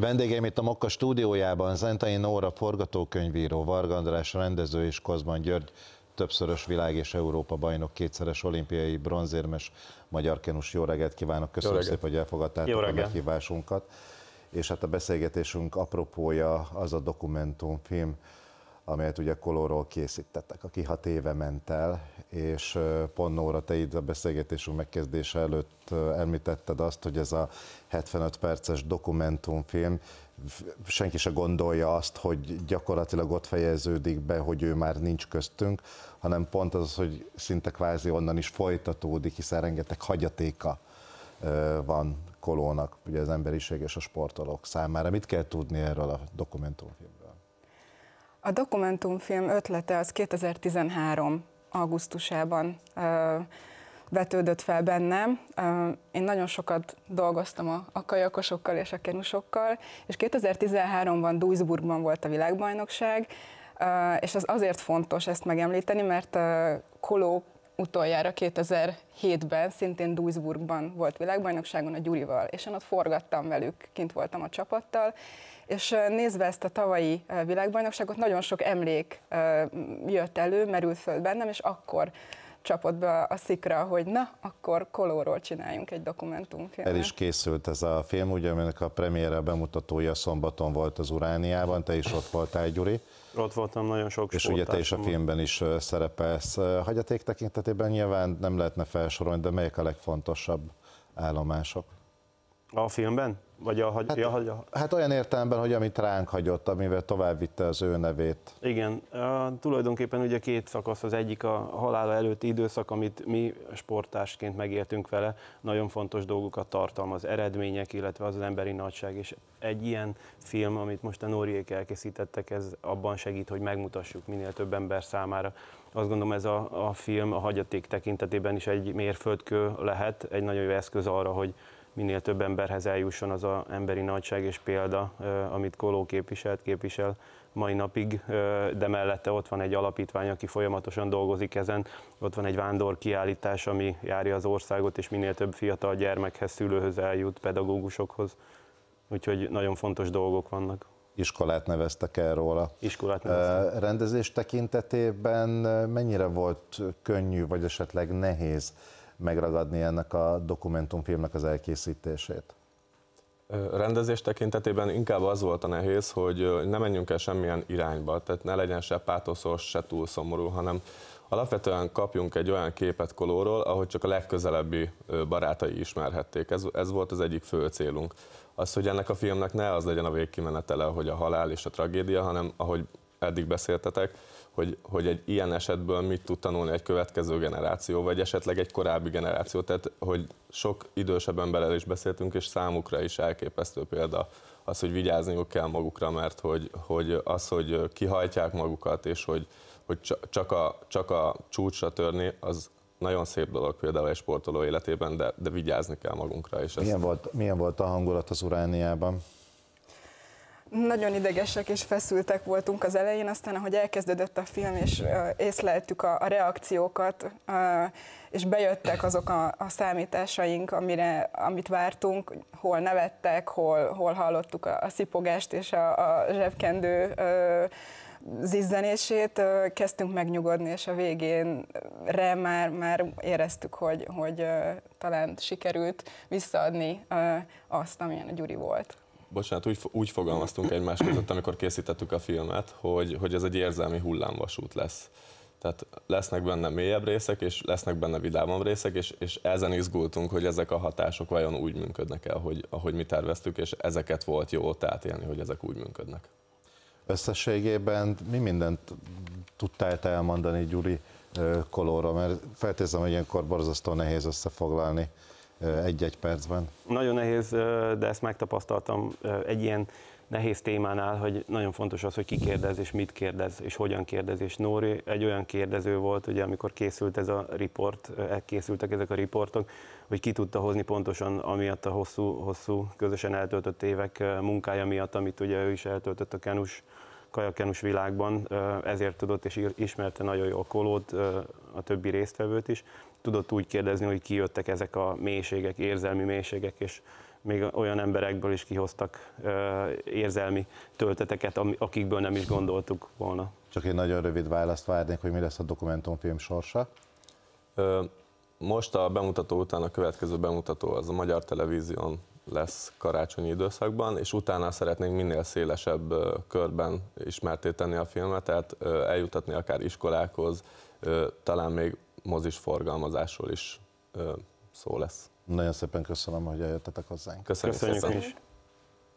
Vendégeim itt a Mokka stúdiójában Zentai Nóra forgatókönyvíró, Varga András rendező és Kozban György többszörös világ és Európa bajnok, kétszeres olimpiai bronzérmes magyar kenus. Jó reggelt kívánok, köszönöm reggelt. szépen, hogy elfogadtátok a meghívásunkat. És hát a beszélgetésünk apropója az a dokumentumfilm, amelyet ugye kolóról készítettek, aki hat éve ment el, és pont Nóra, te itt a beszélgetésünk megkezdése előtt említetted azt, hogy ez a 75 perces dokumentumfilm, senki se gondolja azt, hogy gyakorlatilag ott fejeződik be, hogy ő már nincs köztünk, hanem pont az, hogy szinte kvázi onnan is folytatódik, hiszen rengeteg hagyatéka van Kolónak, ugye az emberiség és a sportolók számára. Mit kell tudni erről a dokumentumfilmről? A dokumentumfilm ötlete az 2013 augusztusában ö, vetődött fel bennem. Ö, én nagyon sokat dolgoztam a, a kajakosokkal és a kenusokkal, és 2013-ban Duisburgban volt a világbajnokság, ö, és az azért fontos ezt megemlíteni, mert Koló utoljára 2007-ben szintén Duisburgban volt világbajnokságon a Gyurival, és én ott forgattam velük, kint voltam a csapattal, és nézve ezt a tavalyi világbajnokságot, nagyon sok emlék jött elő, merült föl bennem, és akkor csapott be a szikra, hogy na, akkor kolóról csináljunk egy dokumentumfilmet. El is készült ez a film, ugye, aminek a premiére bemutatója szombaton volt az Urániában, te is ott voltál, Gyuri. Ott voltam nagyon sok És ugye te is a filmben is szerepelsz. Hagyaték tekintetében nyilván nem lehetne felsorolni, de melyek a legfontosabb állomások? A filmben? Vagy a, hát, ja, ja. hát olyan értelemben, hogy amit ránk hagyott, amivel tovább vitte az ő nevét. Igen, a, tulajdonképpen ugye két szakasz, az egyik a halála előtti időszak, amit mi sportásként megéltünk vele, nagyon fontos dolgokat tartalmaz, eredmények, illetve az, az emberi nagyság, és egy ilyen film, amit most a Noriék elkészítettek, ez abban segít, hogy megmutassuk minél több ember számára. Azt gondolom ez a, a film a hagyaték tekintetében is egy mérföldkő lehet, egy nagyon jó eszköz arra, hogy minél több emberhez eljusson az a emberi nagyság és példa, amit Koló képviselt, képvisel mai napig, de mellette ott van egy alapítvány, aki folyamatosan dolgozik ezen, ott van egy vándor kiállítás, ami járja az országot, és minél több fiatal gyermekhez, szülőhöz eljut, pedagógusokhoz. Úgyhogy nagyon fontos dolgok vannak iskolát neveztek el róla. Iskolát neveztek. Rendezés tekintetében mennyire volt könnyű, vagy esetleg nehéz megragadni ennek a dokumentumfilmnek az elkészítését? Rendezés tekintetében inkább az volt a nehéz, hogy ne menjünk el semmilyen irányba, tehát ne legyen se pátoszos, se túl szomorú, hanem alapvetően kapjunk egy olyan képet Kolóról, ahogy csak a legközelebbi barátai ismerhették. Ez, ez volt az egyik fő célunk. Az, hogy ennek a filmnek ne az legyen a végkimenetele, hogy a halál és a tragédia, hanem ahogy eddig beszéltetek, hogy, hogy egy ilyen esetből mit tud tanulni egy következő generáció, vagy esetleg egy korábbi generáció. Tehát, hogy sok idősebb emberrel is beszéltünk, és számukra is elképesztő példa az, hogy vigyázniuk kell magukra, mert hogy, hogy az, hogy kihajtják magukat, és hogy, hogy csak, a, csak a csúcsra törni, az, nagyon szép dolog például egy sportoló életében, de, de vigyázni kell magunkra is. Milyen volt, milyen volt a hangulat az Urániában? Nagyon idegesek és feszültek voltunk az elején, aztán ahogy elkezdődött a film, és észleltük a, a reakciókat, és bejöttek azok a, a számításaink, amire, amit vártunk, hol nevettek, hol, hol hallottuk a, a szipogást és a, a zsebkendő zizzenését, kezdtünk megnyugodni, és a re már, már éreztük, hogy, hogy talán sikerült visszaadni azt, amilyen a Gyuri volt bocsánat, úgy, úgy fogalmaztunk egymás között, amikor készítettük a filmet, hogy, hogy ez egy érzelmi hullámvasút lesz. Tehát lesznek benne mélyebb részek, és lesznek benne vidámabb részek, és, és ezen izgultunk, hogy ezek a hatások vajon úgy működnek el, hogy, ahogy mi terveztük, és ezeket volt jó ott átélni, hogy ezek úgy működnek. Összességében mi mindent tudtál te elmondani Gyuri Kolóra, mert feltételezem, hogy ilyenkor borzasztó nehéz összefoglalni egy-egy percben? Nagyon nehéz, de ezt megtapasztaltam egy ilyen nehéz témánál, hogy nagyon fontos az, hogy ki kérdez, és mit kérdez, és hogyan kérdez, és Nóri egy olyan kérdező volt, ugye amikor készült ez a riport, elkészültek ezek a riportok, hogy ki tudta hozni pontosan amiatt a hosszú, hosszú közösen eltöltött évek munkája miatt, amit ugye ő is eltöltött a kenus kajakenus világban, ezért tudott és ismerte nagyon a Kolót, a többi résztvevőt is, tudott úgy kérdezni, hogy kijöttek ezek a mélységek, érzelmi mélységek, és még olyan emberekből is kihoztak érzelmi tölteteket, akikből nem is gondoltuk volna. Csak egy nagyon rövid választ várnék, hogy mi lesz a dokumentumfilm sorsa. Most a bemutató után a következő bemutató az a Magyar Televízión lesz karácsonyi időszakban, és utána szeretnénk minél szélesebb körben ismertéteni a filmet, tehát eljutatni akár iskolákhoz, talán még mozis forgalmazásról is szó lesz. Nagyon szépen köszönöm, hogy eljöttetek hozzánk. Köszönjük, Köszönjük szépen. is.